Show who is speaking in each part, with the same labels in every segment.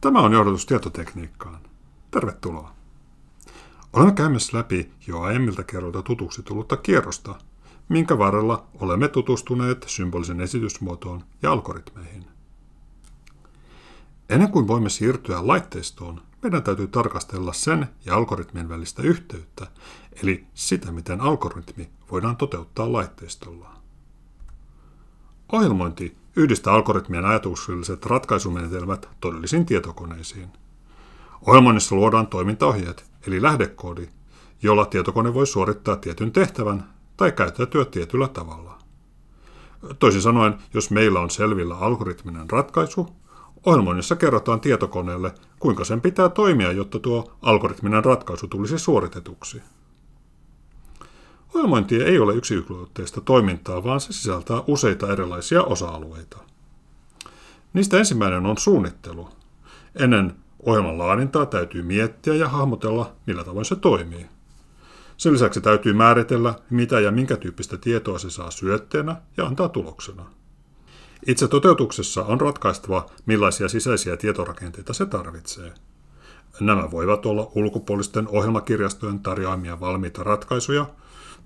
Speaker 1: Tämä on johdatus tietotekniikkaan. Tervetuloa! Olemme käymässä läpi jo aiemmilta kerroilta tutuksi tullutta kierrosta, minkä varrella olemme tutustuneet symbolisen esitysmuotoon ja algoritmeihin. Ennen kuin voimme siirtyä laitteistoon, meidän täytyy tarkastella sen ja algoritmin välistä yhteyttä, eli sitä, miten algoritmi voidaan toteuttaa laitteistolla. Ohjelmointi yhdistää algoritmien ajatukselliset ratkaisumenetelmät todellisiin tietokoneisiin. Ohjelmoinnissa luodaan toimintaohjeet, eli lähdekoodi, jolla tietokone voi suorittaa tietyn tehtävän tai käyttäytyä tietyllä tavalla. Toisin sanoen, jos meillä on selvillä algoritminen ratkaisu, ohjelmoinnissa kerrotaan tietokoneelle, kuinka sen pitää toimia, jotta tuo algoritminen ratkaisu tulisi suoritetuksi. Ohjelmointi ei ole yksikulotteista toimintaa, vaan se sisältää useita erilaisia osa-alueita. Niistä ensimmäinen on suunnittelu. Ennen ohjelman laadintaa täytyy miettiä ja hahmotella, millä tavoin se toimii. Sen lisäksi täytyy määritellä, mitä ja minkä tyyppistä tietoa se saa syötteenä ja antaa tuloksena. Itse toteutuksessa on ratkaistava, millaisia sisäisiä tietorakenteita se tarvitsee. Nämä voivat olla ulkopuolisten ohjelmakirjastojen tarjoamia valmiita ratkaisuja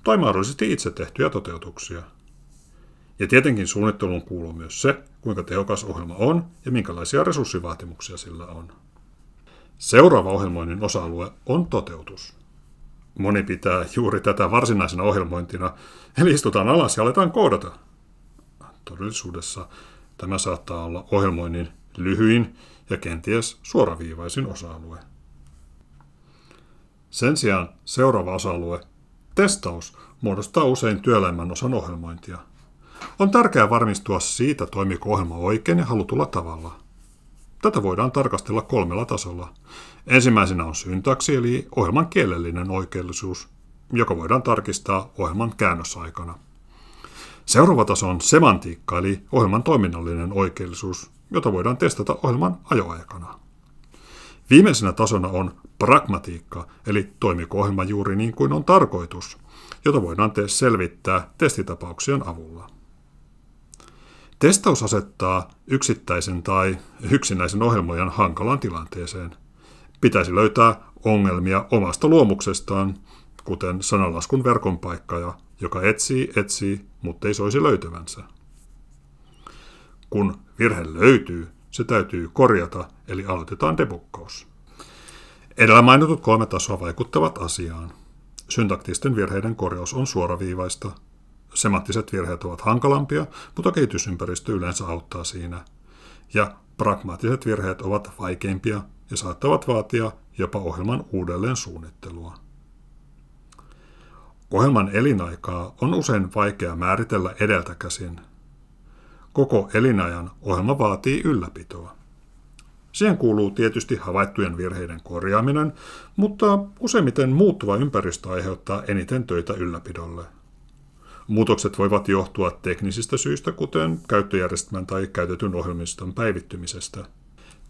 Speaker 1: tai mahdollisesti itse tehtyjä toteutuksia. Ja tietenkin suunnitteluun kuuluu myös se, kuinka tehokas ohjelma on ja minkälaisia resurssivaatimuksia sillä on. Seuraava ohjelmoinnin osa-alue on toteutus. Moni pitää juuri tätä varsinaisena ohjelmointina, eli istutaan alas ja aletaan koodata. Todellisuudessa tämä saattaa olla ohjelmoinnin lyhyin ja kenties suoraviivaisin osa-alue. Sen sijaan seuraava osa-alue Testaus muodostaa usein työelämän osan ohjelmointia. On tärkeää varmistua siitä, toimiko ohjelma oikein ja halutulla tavalla. Tätä voidaan tarkastella kolmella tasolla. Ensimmäisenä on syntaksi eli ohjelman kielellinen oikeellisuus, joka voidaan tarkistaa ohjelman käännösaikana. Seuraava taso on semantiikka eli ohjelman toiminnallinen oikeellisuus, jota voidaan testata ohjelman ajoaikana. Viimeisenä tasona on pragmatiikka, eli toimiko ohjelma juuri niin kuin on tarkoitus, jota voidaan te- selvittää testitapauksien avulla. Testaus asettaa yksittäisen tai yksinäisen ohjelmojan hankalaan tilanteeseen. Pitäisi löytää ongelmia omasta luomuksestaan, kuten sanalaskun verkon paikkaja, joka etsii, etsii, mutta ei soisi löytävänsä. Kun virhe löytyy, se täytyy korjata eli aloitetaan debukkaus. Edellä mainitut kolme tasoa vaikuttavat asiaan. Syntaktisten virheiden korjaus on suoraviivaista. Semanttiset virheet ovat hankalampia, mutta kehitysympäristö yleensä auttaa siinä. Ja pragmaattiset virheet ovat vaikeimpia ja saattavat vaatia jopa ohjelman uudelleen suunnittelua. Ohjelman elinaikaa on usein vaikea määritellä edeltäkäsin. Koko elinajan ohjelma vaatii ylläpitoa. Siihen kuuluu tietysti havaittujen virheiden korjaaminen, mutta useimmiten muuttuva ympäristö aiheuttaa eniten töitä ylläpidolle. Muutokset voivat johtua teknisistä syistä, kuten käyttöjärjestelmän tai käytetyn ohjelmiston päivittymisestä.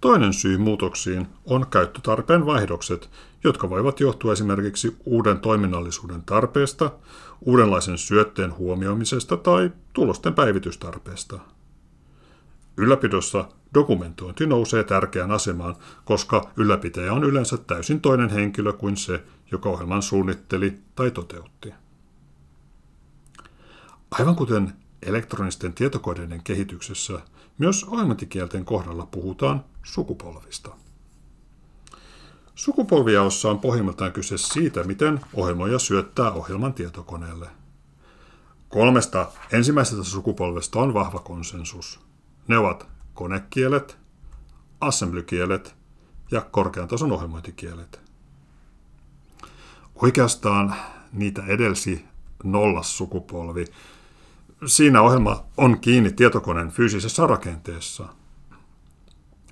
Speaker 1: Toinen syy muutoksiin on käyttötarpeen vaihdokset, jotka voivat johtua esimerkiksi uuden toiminnallisuuden tarpeesta, uudenlaisen syötteen huomioimisesta tai tulosten päivitystarpeesta. Ylläpidossa Dokumentointi nousee tärkeään asemaan, koska ylläpitäjä on yleensä täysin toinen henkilö kuin se, joka ohjelman suunnitteli tai toteutti. Aivan kuten elektronisten tietokoneiden kehityksessä, myös ohjelmointikielten kohdalla puhutaan sukupolvista. Sukupolviaossa on pohjimmiltaan kyse siitä, miten ohjelmoja syöttää ohjelman tietokoneelle. Kolmesta ensimmäisestä sukupolvesta on vahva konsensus. Ne ovat konekielet, assemblykielet ja korkean tason ohjelmointikielet. Oikeastaan niitä edelsi nollas sukupolvi. Siinä ohjelma on kiinni tietokoneen fyysisessä rakenteessa.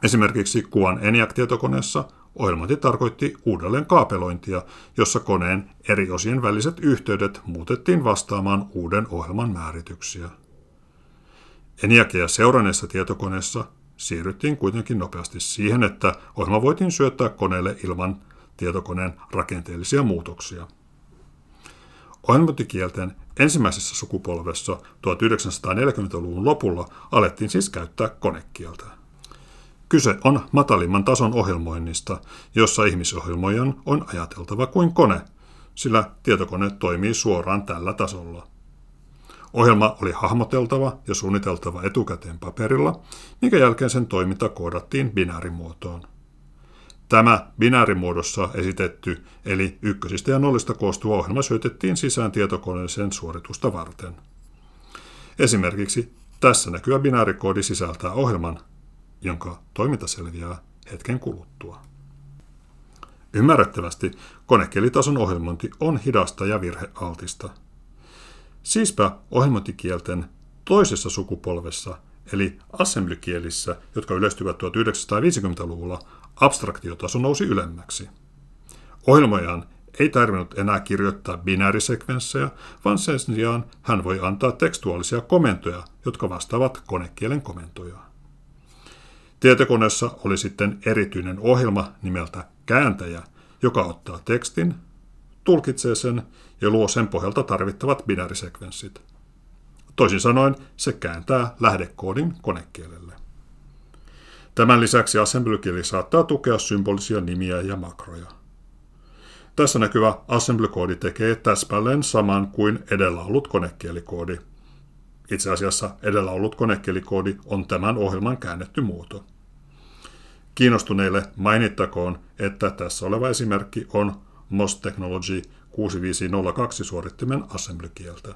Speaker 1: Esimerkiksi kuvan ENIAC-tietokoneessa ohjelmointi tarkoitti uudelleen kaapelointia, jossa koneen eri osien väliset yhteydet muutettiin vastaamaan uuden ohjelman määrityksiä. Eniakea seuranneessa tietokoneessa siirryttiin kuitenkin nopeasti siihen, että ohjelma voitiin syöttää koneelle ilman tietokoneen rakenteellisia muutoksia. Ohjelmointikielten ensimmäisessä sukupolvessa 1940-luvun lopulla alettiin siis käyttää konekieltä. Kyse on matalimman tason ohjelmoinnista, jossa ihmisohjelmoijan on ajateltava kuin kone, sillä tietokone toimii suoraan tällä tasolla – Ohjelma oli hahmoteltava ja suunniteltava etukäteen paperilla, minkä jälkeen sen toiminta koodattiin binäärimuotoon. Tämä binäärimuodossa esitetty, eli ykkösistä ja nollista koostuva ohjelma syötettiin sisään tietokoneeseen suoritusta varten. Esimerkiksi tässä näkyvä binäärikoodi sisältää ohjelman, jonka toiminta selviää hetken kuluttua. Ymmärrettävästi konekielitason ohjelmointi on hidasta ja virhealtista – Siispä ohjelmointikielten toisessa sukupolvessa, eli assemblykielissä, jotka yleistyvät 1950-luvulla, abstraktiotaso nousi ylemmäksi. Ohjelmojaan ei tarvinnut enää kirjoittaa binäärisekvenssejä, vaan sen sijaan hän voi antaa tekstuaalisia komentoja, jotka vastaavat konekielen komentoja. Tietokoneessa oli sitten erityinen ohjelma nimeltä kääntäjä, joka ottaa tekstin, tulkitsee sen ja luo sen pohjalta tarvittavat binäärisekvenssit. Toisin sanoen se kääntää lähdekoodin konekielelle. Tämän lisäksi assemblykieli saattaa tukea symbolisia nimiä ja makroja. Tässä näkyvä assembly-koodi tekee täsmälleen saman kuin edellä ollut konekielikoodi. Itse asiassa edellä ollut konekielikoodi on tämän ohjelman käännetty muoto. Kiinnostuneille mainittakoon, että tässä oleva esimerkki on MOS Technology 6502 suorittimen assemblykieltä.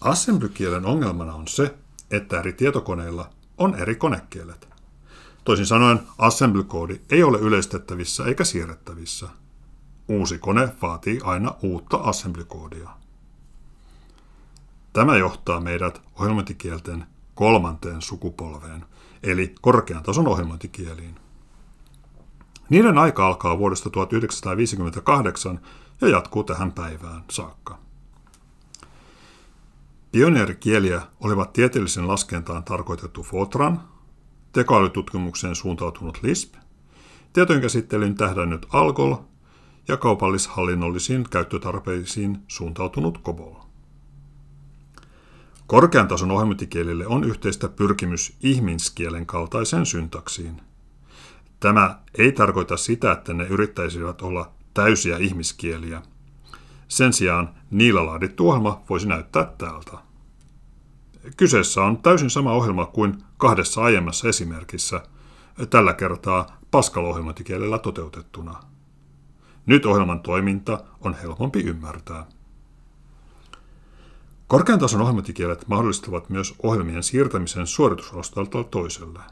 Speaker 1: Assemblykielen ongelmana on se, että eri tietokoneilla on eri konekielet. Toisin sanoen, assemblykoodi ei ole yleistettävissä eikä siirrettävissä. Uusi kone vaatii aina uutta assemblykoodia. Tämä johtaa meidät ohjelmointikielten kolmanteen sukupolveen, eli korkean tason ohjelmointikieliin. Niiden aika alkaa vuodesta 1958 ja jatkuu tähän päivään saakka. Pioneerikieliä olivat tieteellisen laskentaan tarkoitettu Fortran, tekoälytutkimukseen suuntautunut LISP, tietojenkäsittelyyn tähdännyt ALGOL ja kaupallishallinnollisiin käyttötarpeisiin suuntautunut COBOL. Korkean tason ohjelmointikielille on yhteistä pyrkimys ihmiskielen kaltaiseen syntaksiin – Tämä ei tarkoita sitä, että ne yrittäisivät olla täysiä ihmiskieliä. Sen sijaan niillä laadittu ohjelma voisi näyttää tältä. Kyseessä on täysin sama ohjelma kuin kahdessa aiemmassa esimerkissä, tällä kertaa Pascal-ohjelmointikielellä toteutettuna. Nyt ohjelman toiminta on helpompi ymmärtää. Korkean tason ohjelmointikielet mahdollistavat myös ohjelmien siirtämisen suoritusalustalta toiselle –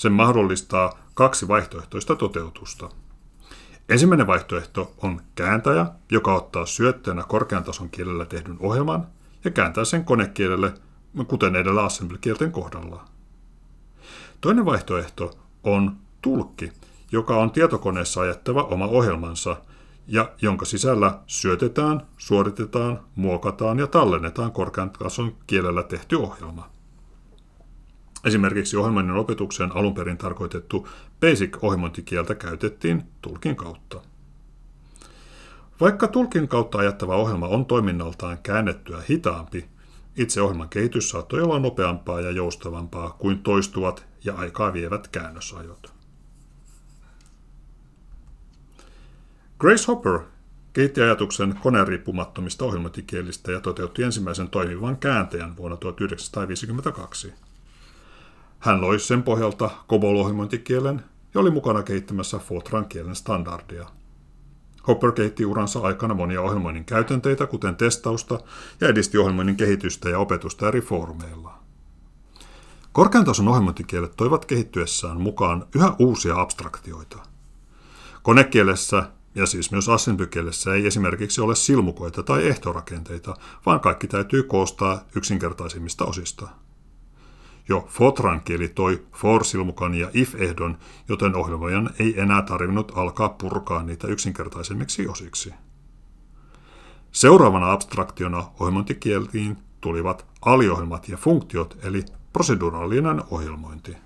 Speaker 1: sen mahdollistaa kaksi vaihtoehtoista toteutusta. Ensimmäinen vaihtoehto on kääntäjä, joka ottaa syötteenä korkean tason kielellä tehdyn ohjelman ja kääntää sen konekielelle, kuten edellä assembly-kielten kohdalla. Toinen vaihtoehto on tulkki, joka on tietokoneessa ajattava oma ohjelmansa ja jonka sisällä syötetään, suoritetaan, muokataan ja tallennetaan korkean tason kielellä tehty ohjelma. Esimerkiksi ohjelmoinnin opetukseen alun perin tarkoitettu basic-ohjelmointikieltä käytettiin tulkin kautta. Vaikka tulkin kautta ajattava ohjelma on toiminnaltaan käännettyä hitaampi, itse ohjelman kehitys saattoi olla nopeampaa ja joustavampaa kuin toistuvat ja aikaa vievät käännösajot. Grace Hopper kehitti ajatuksen koneen riippumattomista ohjelmointikielistä ja toteutti ensimmäisen toimivan kääntäjän vuonna 1952. Hän loi sen pohjalta COBOL-ohjelmointikielen ja oli mukana kehittämässä Fortran kielen standardia. Hopper kehitti uransa aikana monia ohjelmoinnin käytänteitä, kuten testausta, ja edisti ohjelmoinnin kehitystä ja opetusta eri foorumeilla. Korkean tason ohjelmointikielet toivat kehittyessään mukaan yhä uusia abstraktioita. Konekielessä, ja siis myös assemblykielessä, ei esimerkiksi ole silmukoita tai ehtorakenteita, vaan kaikki täytyy koostaa yksinkertaisimmista osista – jo Fortranki eli toi for-silmukan ja if-ehdon, joten ohjelmojen ei enää tarvinnut alkaa purkaa niitä yksinkertaisemmiksi osiksi. Seuraavana abstraktiona ohjelmointikieltiin tulivat aliohjelmat ja funktiot eli proseduraalinen ohjelmointi.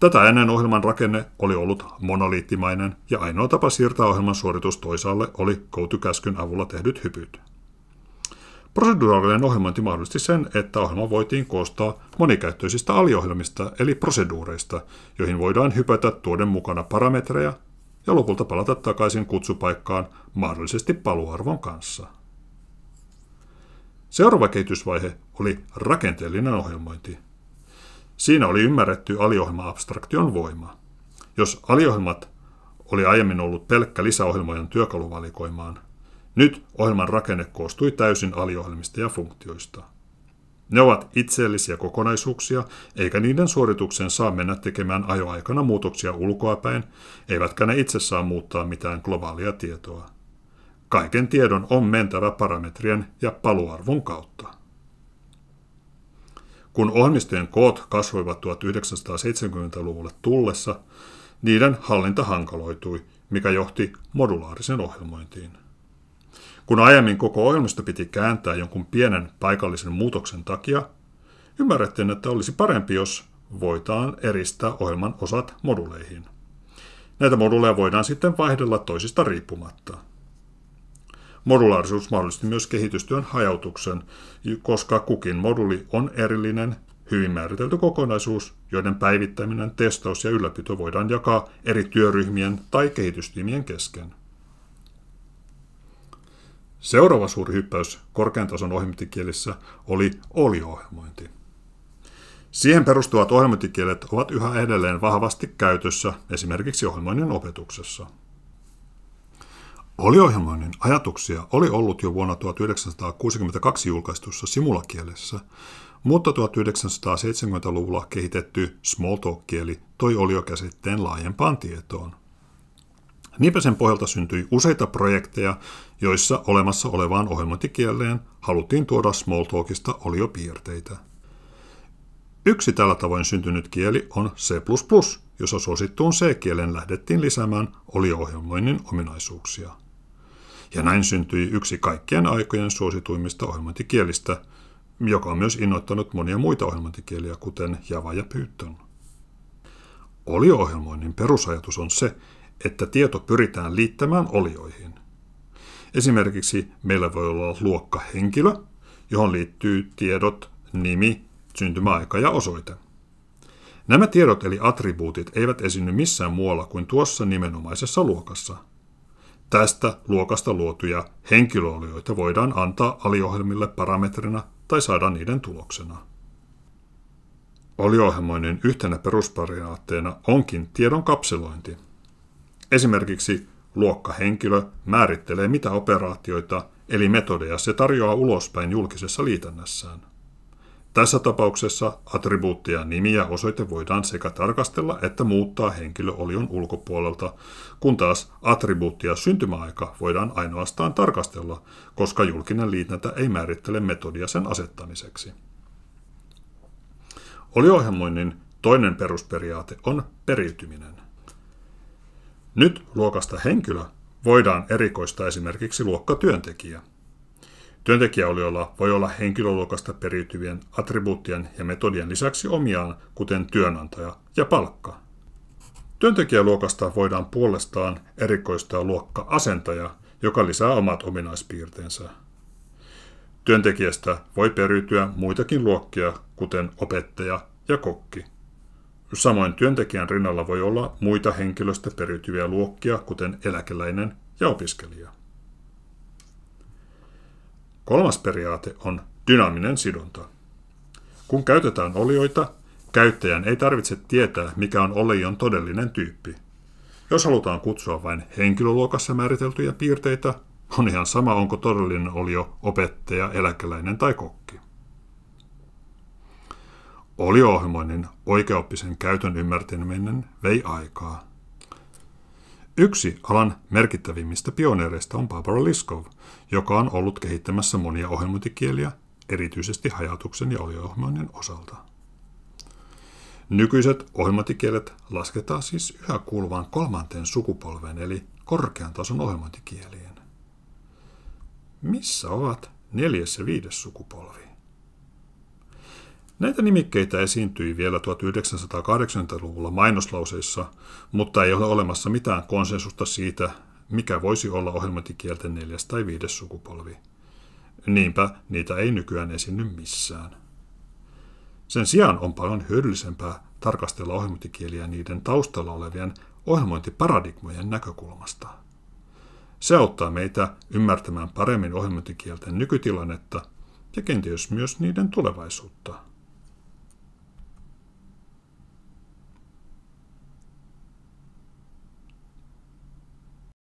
Speaker 1: Tätä ennen ohjelman rakenne oli ollut monoliittimainen ja ainoa tapa siirtää ohjelman suoritus toisaalle oli koutykäskyn avulla tehdyt hypyt. Proseduraalinen ohjelmointi mahdollisti sen, että ohjelma voitiin koostaa monikäyttöisistä aliohjelmista eli proseduureista, joihin voidaan hypätä tuoden mukana parametreja ja lopulta palata takaisin kutsupaikkaan mahdollisesti paluarvon kanssa. Seuraava kehitysvaihe oli rakenteellinen ohjelmointi. Siinä oli ymmärretty aliohjelma-abstraktion voima. Jos aliohjelmat oli aiemmin ollut pelkkä lisäohjelmojen työkaluvalikoimaan, nyt ohjelman rakenne koostui täysin aliohjelmista ja funktioista. Ne ovat itseellisiä kokonaisuuksia, eikä niiden suorituksen saa mennä tekemään ajoaikana muutoksia ulkoapäin, eivätkä ne itse saa muuttaa mitään globaalia tietoa. Kaiken tiedon on mentävä parametrien ja paluarvon kautta. Kun ohjelmistojen koot kasvoivat 1970-luvulle tullessa, niiden hallinta hankaloitui, mikä johti modulaarisen ohjelmointiin. Kun aiemmin koko ohjelmisto piti kääntää jonkun pienen paikallisen muutoksen takia, ymmärrettiin, että olisi parempi, jos voitaan eristää ohjelman osat moduleihin. Näitä moduleja voidaan sitten vaihdella toisista riippumatta. Modulaarisuus mahdollisti myös kehitystyön hajautuksen, koska kukin moduli on erillinen, hyvin määritelty kokonaisuus, joiden päivittäminen, testaus ja ylläpito voidaan jakaa eri työryhmien tai kehitystiimien kesken. Seuraava suuri hyppäys korkean tason ohjelmointikielissä oli oliohjelmointi. Siihen perustuvat ohjelmointikielet ovat yhä edelleen vahvasti käytössä esimerkiksi ohjelmoinnin opetuksessa. Oliohjelmoinnin ajatuksia oli ollut jo vuonna 1962 julkaistussa simulakielessä, mutta 1970-luvulla kehitetty Smalltalk-kieli toi oliokäsitteen laajempaan tietoon. Niinpä sen pohjalta syntyi useita projekteja, joissa olemassa olevaan ohjelmointikieleen haluttiin tuoda Smalltalkista oliopiirteitä. Yksi tällä tavoin syntynyt kieli on C++, jossa suosittuun C-kielen lähdettiin lisäämään olio-ohjelmoinnin ominaisuuksia. Ja näin syntyi yksi kaikkien aikojen suosituimmista ohjelmointikielistä, joka on myös innoittanut monia muita ohjelmointikieliä, kuten Java ja Python. Olio-ohjelmoinnin perusajatus on se, että tieto pyritään liittämään olioihin. Esimerkiksi meillä voi olla luokka henkilö, johon liittyy tiedot, nimi, syntymäaika ja osoite. Nämä tiedot eli attribuutit eivät esiinny missään muualla kuin tuossa nimenomaisessa luokassa. Tästä luokasta luotuja henkilöolioita voidaan antaa aliohjelmille parametrina tai saada niiden tuloksena. Oliohjelmoinnin yhtenä perusperiaatteena onkin tiedon kapselointi – Esimerkiksi luokkahenkilö määrittelee mitä operaatioita eli metodeja se tarjoaa ulospäin julkisessa liitännässään. Tässä tapauksessa attribuuttia nimi ja osoite voidaan sekä tarkastella että muuttaa henkilöolion ulkopuolelta, kun taas attribuuttia syntymäaika voidaan ainoastaan tarkastella, koska julkinen liitäntä ei määrittele metodia sen asettamiseksi. Oliohjelmoinnin toinen perusperiaate on periytyminen. Nyt luokasta henkilö voidaan erikoista esimerkiksi luokkatyöntekijä. olla, voi olla henkilöluokasta periytyvien attribuuttien ja metodien lisäksi omiaan, kuten työnantaja ja palkka. Työntekijäluokasta voidaan puolestaan erikoistaa luokka-asentaja, joka lisää omat ominaispiirteensä. Työntekijästä voi periytyä muitakin luokkia, kuten opettaja ja kokki. Samoin työntekijän rinnalla voi olla muita henkilöstä periytyviä luokkia, kuten eläkeläinen ja opiskelija. Kolmas periaate on dynaaminen sidonta. Kun käytetään olioita, käyttäjän ei tarvitse tietää, mikä on olion todellinen tyyppi. Jos halutaan kutsua vain henkilöluokassa määriteltyjä piirteitä, on ihan sama, onko todellinen olio opettaja, eläkeläinen tai kokki oli ohjelmoinnin oikeaoppisen käytön ymmärtäminen vei aikaa. Yksi alan merkittävimmistä pioneereista on Barbara Liskov, joka on ollut kehittämässä monia ohjelmointikieliä, erityisesti hajautuksen ja oliohjelmoinnin osalta. Nykyiset ohjelmointikielet lasketaan siis yhä kuuluvaan kolmanteen sukupolveen eli korkean tason ohjelmointikieliin. Missä ovat neljäs ja viides sukupolvi? Näitä nimikkeitä esiintyi vielä 1980-luvulla mainoslauseissa, mutta ei ole olemassa mitään konsensusta siitä, mikä voisi olla ohjelmointikielten neljäs tai viides sukupolvi. Niinpä niitä ei nykyään esiinny missään. Sen sijaan on paljon hyödyllisempää tarkastella ohjelmointikieliä niiden taustalla olevien ohjelmointiparadigmojen näkökulmasta. Se auttaa meitä ymmärtämään paremmin ohjelmointikielten nykytilannetta ja kenties myös niiden tulevaisuutta.